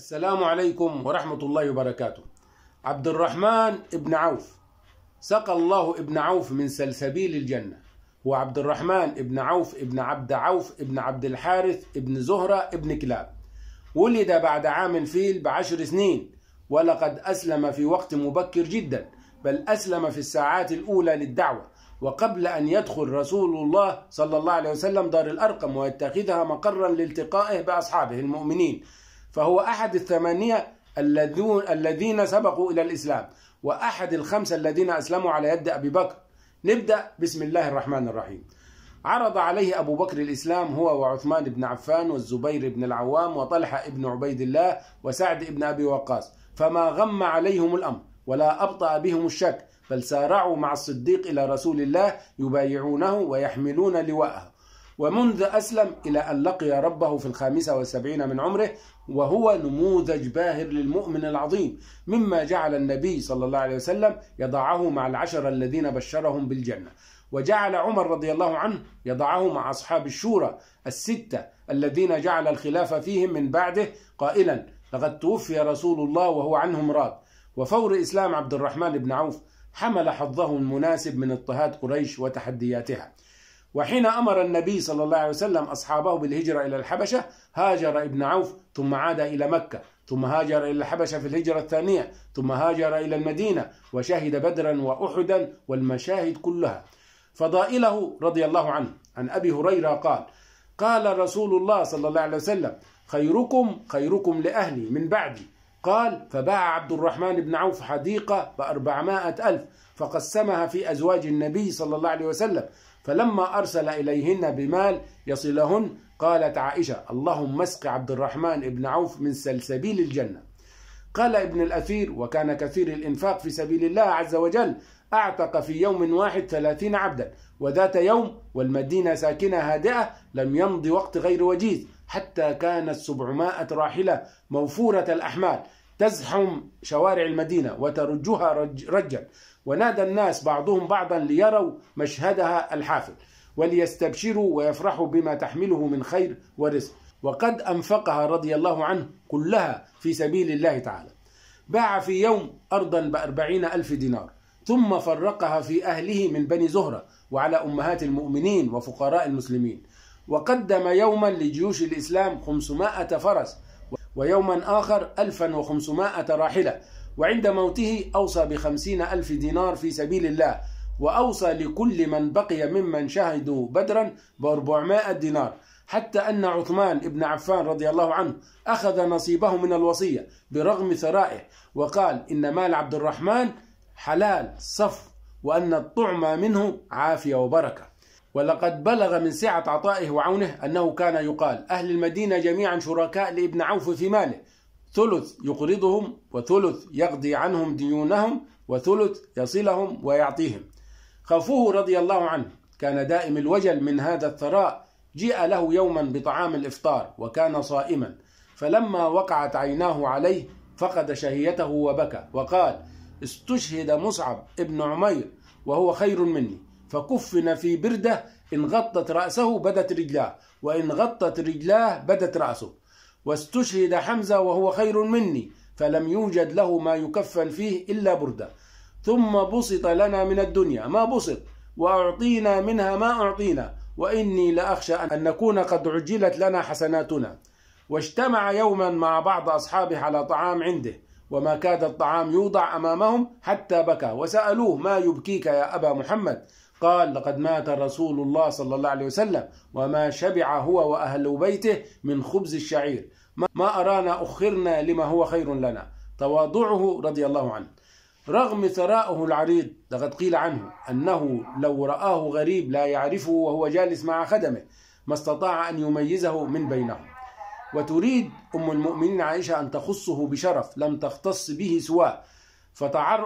السلام عليكم ورحمة الله وبركاته عبد الرحمن ابن عوف سقى الله ابن عوف من سلسبيل الجنة هو عبد الرحمن ابن عوف ابن عبد عوف ابن عبد الحارث ابن زهرة ابن كلاب ولد بعد عام الفيل بعشر سنين ولقد أسلم في وقت مبكر جدا بل أسلم في الساعات الأولى للدعوة وقبل أن يدخل رسول الله صلى الله عليه وسلم دار الأرقم ويتخذها مقرا لالتقائه بأصحابه المؤمنين فهو أحد الثمانية الذين الذين سبقوا إلى الإسلام وأحد الخمسة الذين أسلموا على يد أبي بكر نبدأ بسم الله الرحمن الرحيم عرض عليه أبو بكر الإسلام هو وعثمان بن عفان والزبير بن العوام وطلحة بن عبيد الله وسعد بن أبي وقاص فما غم عليهم الأمر ولا أبطأ بهم الشك بل سارعوا مع الصديق إلى رسول الله يبايعونه ويحملون لواءه ومنذ أسلم إلى أن لقي ربه في الخامسة والسبعين من عمره وهو نموذج باهر للمؤمن العظيم مما جعل النبي صلى الله عليه وسلم يضعه مع العشرة الذين بشرهم بالجنة وجعل عمر رضي الله عنه يضعه مع أصحاب الشورى الستة الذين جعل الخلافة فيهم من بعده قائلا لقد توفي رسول الله وهو عنهم راض وفور إسلام عبد الرحمن بن عوف حمل حظه المناسب من اضطهاد قريش وتحدياتها وحين أمر النبي صلى الله عليه وسلم أصحابه بالهجرة إلى الحبشة هاجر ابن عوف ثم عاد إلى مكة ثم هاجر إلى الحبشة في الهجرة الثانية ثم هاجر إلى المدينة وشهد بدرا وأحدا والمشاهد كلها فضائله رضي الله عنه عن أبي هريرة قال قال رسول الله صلى الله عليه وسلم خيركم خيركم لأهلي من بعدي قال فباع عبد الرحمن بن عوف حديقة بأربعمائة ألف فقسمها في أزواج النبي صلى الله عليه وسلم فلما أرسل إليهن بمال يصلهن قالت عائشة اللهم اسق عبد الرحمن بن عوف من سلسبيل الجنة قال ابن الأثير وكان كثير الإنفاق في سبيل الله عز وجل أعتق في يوم واحد ثلاثين عبدا وذات يوم والمدينة ساكنة هادئة لم يمض وقت غير وجيز حتى كانت سبعمائة راحلة موفورة الأحمال تزحم شوارع المدينة وترجها رجا ونادى الناس بعضهم بعضا ليروا مشهدها الحافل وليستبشروا ويفرحوا بما تحمله من خير ورزق وقد أنفقها رضي الله عنه كلها في سبيل الله تعالى باع في يوم أرضا بأربعين ألف دينار ثم فرقها في أهله من بني زهرة وعلى أمهات المؤمنين وفقراء المسلمين وقدم يوما لجيوش الإسلام خمسمائة فرس ويوما آخر 1500 راحلة وعند موته أوصى بخمسين ألف دينار في سبيل الله وأوصى لكل من بقي ممن شهدوا بدرا بأربعمائة دينار حتى أن عثمان بن عفان رضي الله عنه أخذ نصيبه من الوصية برغم ثرائه وقال إن مال عبد الرحمن حلال صف وأن الطعم منه عافية وبركة ولقد بلغ من سعة عطائه وعونه أنه كان يقال أهل المدينة جميعا شركاء لابن عوف في ماله ثلث يقرضهم وثلث يقضي عنهم ديونهم وثلث يصلهم ويعطيهم خوفه رضي الله عنه كان دائم الوجل من هذا الثراء جيء له يوما بطعام الإفطار وكان صائما فلما وقعت عيناه عليه فقد شهيته وبكى وقال استشهد مصعب ابن عمير وهو خير مني فكفن في بردة إن غطت رأسه بدت رجلاه وإن غطت رجلاه بدت رأسه واستشهد حمزة وهو خير مني فلم يوجد له ما يكفن فيه إلا بردة ثم بسط لنا من الدنيا ما بسط وأعطينا منها ما أعطينا وإني لأخشى أن نكون قد عجلت لنا حسناتنا واجتمع يوما مع بعض أصحابه على طعام عنده وما كاد الطعام يوضع أمامهم حتى بكى وسألوه ما يبكيك يا أبا محمد قال لقد مات رسول الله صلى الله عليه وسلم وما شبع هو وأهل بيته من خبز الشعير ما أرانا أخرنا لما هو خير لنا تواضعه رضي الله عنه رغم ثرائه العريض لقد قيل عنه أنه لو رآه غريب لا يعرفه وهو جالس مع خدمه ما استطاع أن يميزه من بينهم وتريد أم المؤمنين عائشة أن تخصه بشرف لم تختص به سواه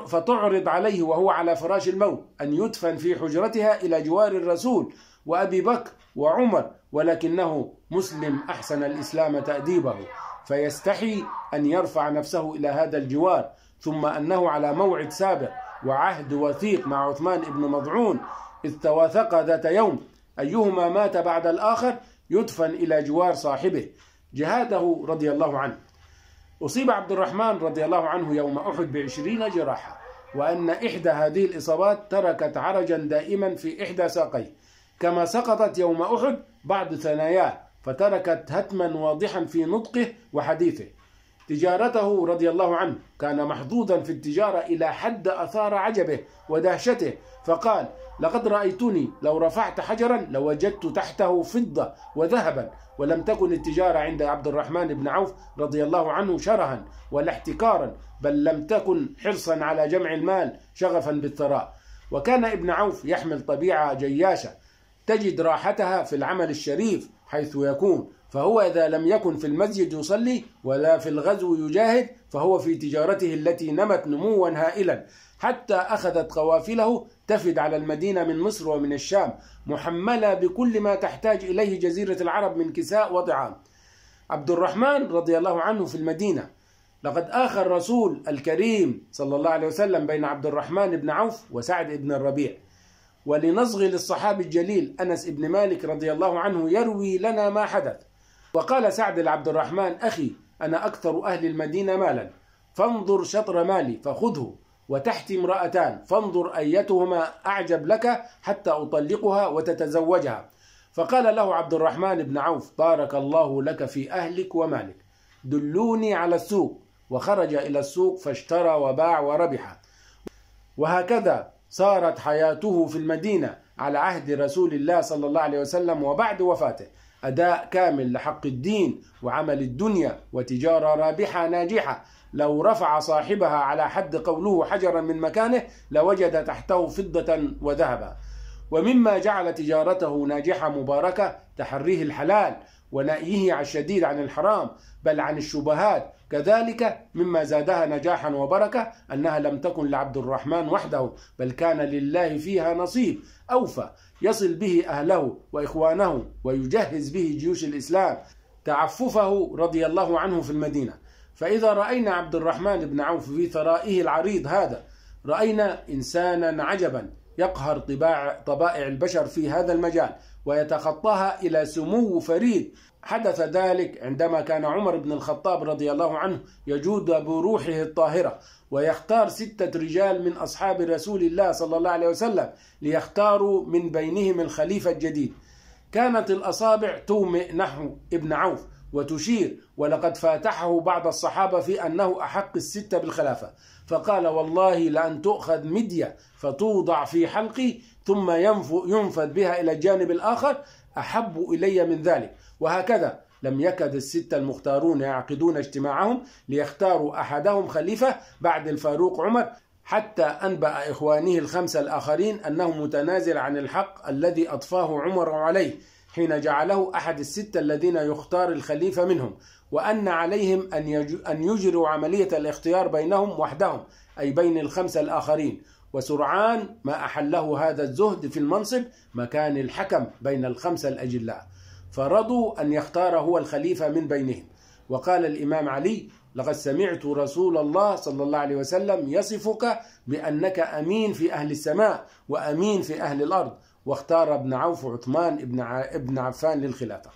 فتعرض عليه وهو على فراش الموت أن يدفن في حجرتها إلى جوار الرسول وأبي بكر وعمر ولكنه مسلم أحسن الإسلام تأديبه فيستحي أن يرفع نفسه إلى هذا الجوار ثم أنه على موعد سابق وعهد وثيق مع عثمان بن مضعون إذ تواثق ذات يوم أيهما مات بعد الآخر يدفن إلى جوار صاحبه جهاده رضي الله عنه أصيب عبد الرحمن رضي الله عنه يوم أحد بعشرين جراحة وأن إحدى هذه الإصابات تركت عرجا دائما في إحدى ساقيه كما سقطت يوم أحد بعض ثناياه فتركت هتما واضحا في نطقه وحديثه تجارته رضي الله عنه كان محظوظا في التجارة إلى حد أثار عجبه ودهشته فقال لقد رأيتني لو رفعت حجرا لوجدت تحته فضة وذهبا ولم تكن التجارة عند عبد الرحمن بن عوف رضي الله عنه شرها ولا احتكارا بل لم تكن حرصا على جمع المال شغفا بالثراء وكان ابن عوف يحمل طبيعة جياشة تجد راحتها في العمل الشريف حيث يكون فهو إذا لم يكن في المسجد يصلي ولا في الغزو يجاهد فهو في تجارته التي نمت نموا هائلا حتى أخذت قوافله تفد على المدينة من مصر ومن الشام محملة بكل ما تحتاج إليه جزيرة العرب من كساء وطعام عبد الرحمن رضي الله عنه في المدينة لقد آخى الرسول الكريم صلى الله عليه وسلم بين عبد الرحمن بن عوف وسعد بن الربيع ولنصغي للصحابي الجليل أنس بن مالك رضي الله عنه يروي لنا ما حدث وقال سعد لعبد الرحمن أخي أنا أكثر أهل المدينة مالا فانظر شطر مالي فخذه وتحتي امرأتان فانظر أيتهما أعجب لك حتى أطلقها وتتزوجها فقال له عبد الرحمن بن عوف بارك الله لك في أهلك ومالك دلوني على السوق وخرج إلى السوق فاشترى وباع وربح وهكذا صارت حياته في المدينة على عهد رسول الله صلى الله عليه وسلم وبعد وفاته أداء كامل لحق الدين وعمل الدنيا وتجارة رابحة ناجحة لو رفع صاحبها على حد قوله حجرا من مكانه لوجد تحته فضة وذهبا ومما جعل تجارته ناجحة مباركة تحريه الحلال ونأيه عن الشديد عن الحرام بل عن الشبهات كذلك مما زادها نجاحا وبركة أنها لم تكن لعبد الرحمن وحده بل كان لله فيها نصيب أوفى يصل به أهله وإخوانه ويجهز به جيوش الإسلام تعففه رضي الله عنه في المدينة فإذا رأينا عبد الرحمن بن عوف في ثرائه العريض هذا رأينا إنسانا عجبا يقهر طباع طبائع البشر في هذا المجال ويتخطاها الى سمو فريد حدث ذلك عندما كان عمر بن الخطاب رضي الله عنه يجود بروحه الطاهره ويختار سته رجال من اصحاب رسول الله صلى الله عليه وسلم ليختاروا من بينهم الخليفه الجديد كانت الاصابع تومئ نحو ابن عوف وتشير ولقد فاتحه بعض الصحابة في أنه أحق الستة بالخلافة فقال والله لأن تؤخذ مدية فتوضع في حلقي ثم ينفذ بها إلى الجانب الآخر أحب إلي من ذلك وهكذا لم يكد الستة المختارون يعقدون اجتماعهم ليختاروا أحدهم خليفة بعد الفاروق عمر حتى أنبأ إخوانه الخمسة الآخرين أنه متنازل عن الحق الذي أطفاه عمر عليه حين جعله أحد الستة الذين يختار الخليفة منهم وأن عليهم أن يجروا عملية الاختيار بينهم وحدهم أي بين الخمسة الآخرين وسرعان ما أحله هذا الزهد في المنصب مكان الحكم بين الخمسة الأجلاء فرضوا أن يختار هو الخليفة من بينهم وقال الإمام علي لقد سمعت رسول الله صلى الله عليه وسلم يصفك بأنك أمين في أهل السماء وأمين في أهل الأرض واختار ابن عوف عثمان ابن عفان للخلافة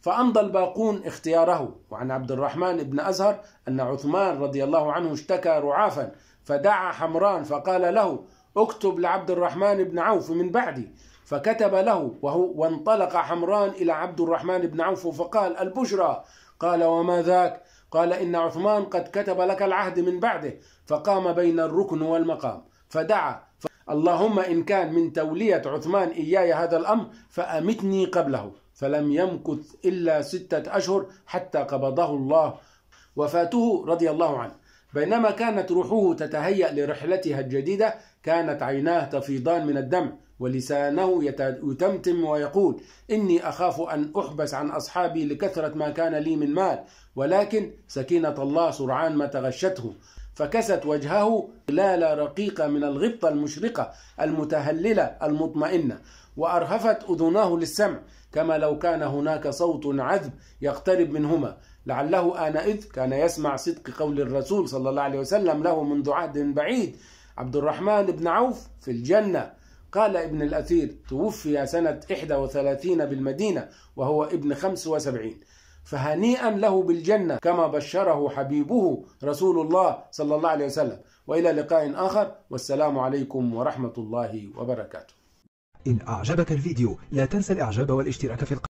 فأمضى الباقون اختياره وعن عبد الرحمن بن أزهر أن عثمان رضي الله عنه اشتكى رعافا فدعا حمران فقال له اكتب لعبد الرحمن بن عوف من بعدي فكتب له وهو وانطلق حمران إلى عبد الرحمن بن عوف فقال البشرى قال وما ذاك قال إن عثمان قد كتب لك العهد من بعده فقام بين الركن والمقام فدعا اللهم إن كان من تولية عثمان إياي هذا الأمر فأمتني قبله فلم يمكث إلا ستة أشهر حتى قبضه الله وفاته رضي الله عنه بينما كانت روحه تتهيأ لرحلتها الجديدة كانت عيناه تفيضان من الدمع ولسانه يتمتم ويقول إني أخاف أن أحبس عن أصحابي لكثرة ما كان لي من مال ولكن سكينة الله سرعان ما تغشته فكست وجهه لالة رقيقة من الغبطة المشرقة المتهللة المطمئنة وأرهفت أذناه للسمع كما لو كان هناك صوت عذب يقترب منهما لعله آنئذ كان يسمع صدق قول الرسول صلى الله عليه وسلم له منذ عهد بعيد عبد الرحمن بن عوف في الجنة قال ابن الأثير توفي سنة 31 بالمدينة وهو ابن 75 فهنيئا له بالجنة كما بشره حبيبه رسول الله صلى الله عليه وسلم وإلى لقاء آخر والسلام عليكم ورحمة الله وبركاته إن أعجبك الفيديو لا تنسى الإعجاب والاشتراك في القناة